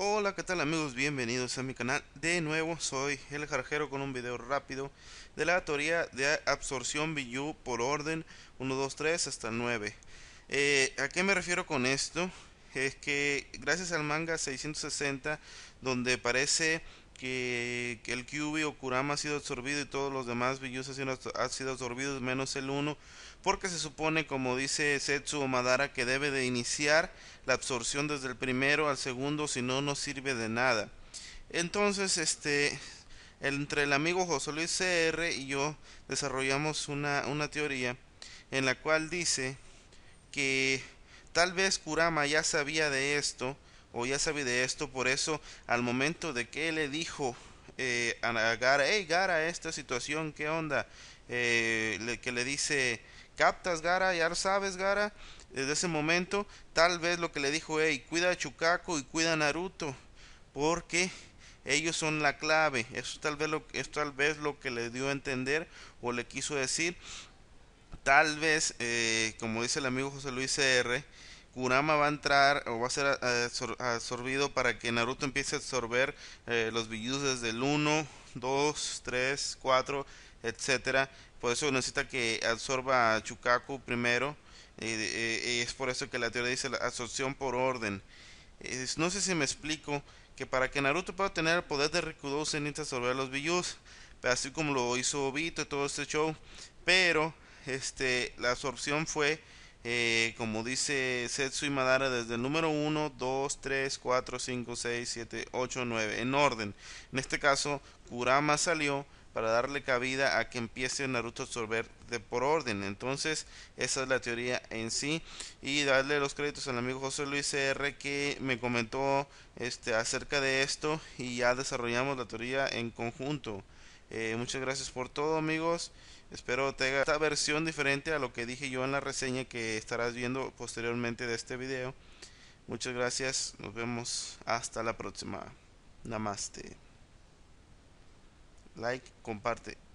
Hola, ¿qué tal amigos? Bienvenidos a mi canal. De nuevo, soy el jarjero con un video rápido de la teoría de absorción BU por orden 1, 2, 3 hasta 9. Eh, ¿A qué me refiero con esto? Es que gracias al manga 660, donde parece que, el QB o Kurama ha sido absorbido y todos los demás Villus han sido absorbidos menos el 1 porque se supone como dice Setsu Madara que debe de iniciar la absorción desde el primero al segundo si no no sirve de nada entonces este entre el amigo José Luis CR y yo desarrollamos una, una teoría en la cual dice que tal vez Kurama ya sabía de esto o ya sabe de esto, por eso al momento de que le dijo eh, a Gara, hey Gara, esta situación, ¿qué onda? Eh, que le dice, captas Gara, ya lo sabes Gara, desde eh, ese momento tal vez lo que le dijo, hey, cuida a Chukaku y cuida a Naruto, porque ellos son la clave, eso tal vez lo, es tal vez lo que le dio a entender o le quiso decir, tal vez, como dice el amigo José Luis R., Kurama va a entrar o va a ser eh, absorbido para que Naruto empiece a absorber eh, los los desde el 1, 2, 3, 4, etcétera. Por eso necesita que absorba a Chukaku primero. Y, es por eso que la teoría dice la absorción por orden. no sé si me explico que para que Naruto pueda tener el poder de Rikudou se necesita absorber los billus así como lo hizo Obito y todo este show. Pero este, la absorción fue eh, como dice Setsu y Madara, desde el número 1, 2, 3, 4, 5, 6, 7, 8, 9, en orden. En este caso, Kurama salió para darle cabida a que empiece Naruto a absorber de por orden. Entonces, esa es la teoría en sí. Y darle los créditos al amigo José Luis R que me comentó este, acerca de esto y ya desarrollamos la teoría en conjunto. Eh, muchas gracias por todo amigos. Espero te esta versión diferente a lo que dije yo en la reseña que estarás viendo posteriormente de este video. Muchas gracias. Nos vemos hasta la próxima. Namaste. Like, comparte.